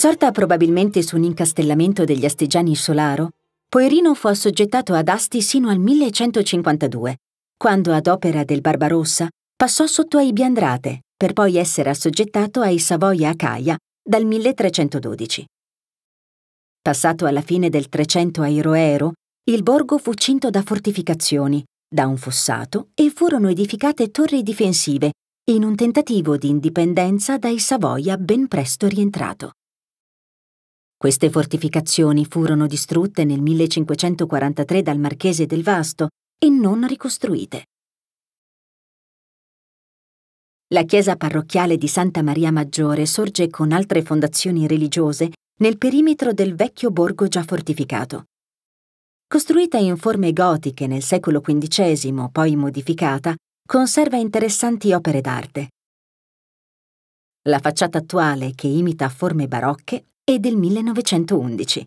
Sorta probabilmente su un incastellamento degli astigiani Solaro, Poerino fu assoggettato ad asti sino al 1152, quando ad opera del Barbarossa passò sotto ai Biandrate, per poi essere assoggettato ai Savoia Acaia dal 1312. Passato alla fine del 300 ai Roero, il borgo fu cinto da fortificazioni, da un fossato e furono edificate torri difensive in un tentativo di indipendenza dai Savoia ben presto rientrato. Queste fortificazioni furono distrutte nel 1543 dal marchese del Vasto e non ricostruite. La chiesa parrocchiale di Santa Maria Maggiore sorge con altre fondazioni religiose nel perimetro del vecchio borgo già fortificato. Costruita in forme gotiche nel secolo XV, poi modificata, conserva interessanti opere d'arte. La facciata attuale, che imita forme barocche, e del 1911.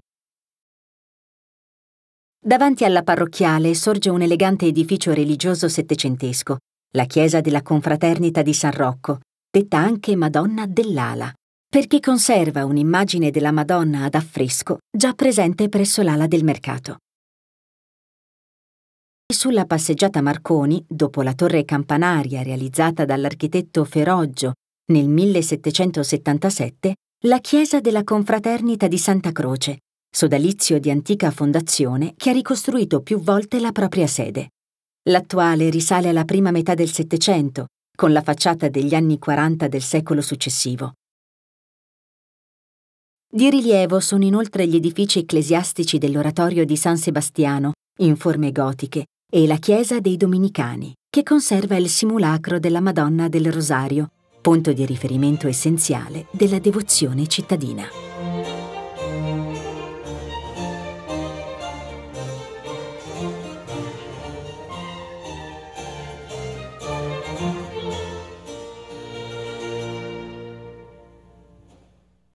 Davanti alla parrocchiale sorge un elegante edificio religioso settecentesco, la chiesa della confraternita di San Rocco, detta anche Madonna dell'Ala, perché conserva un'immagine della Madonna ad affresco già presente presso l'ala del mercato. Sulla passeggiata Marconi, dopo la torre campanaria realizzata dall'architetto Feroggio nel 1777, la chiesa della confraternita di Santa Croce, sodalizio di antica fondazione che ha ricostruito più volte la propria sede. L'attuale risale alla prima metà del Settecento, con la facciata degli anni 40 del secolo successivo. Di rilievo sono inoltre gli edifici ecclesiastici dell'oratorio di San Sebastiano, in forme gotiche, e la chiesa dei Dominicani, che conserva il simulacro della Madonna del Rosario, punto di riferimento essenziale della devozione cittadina.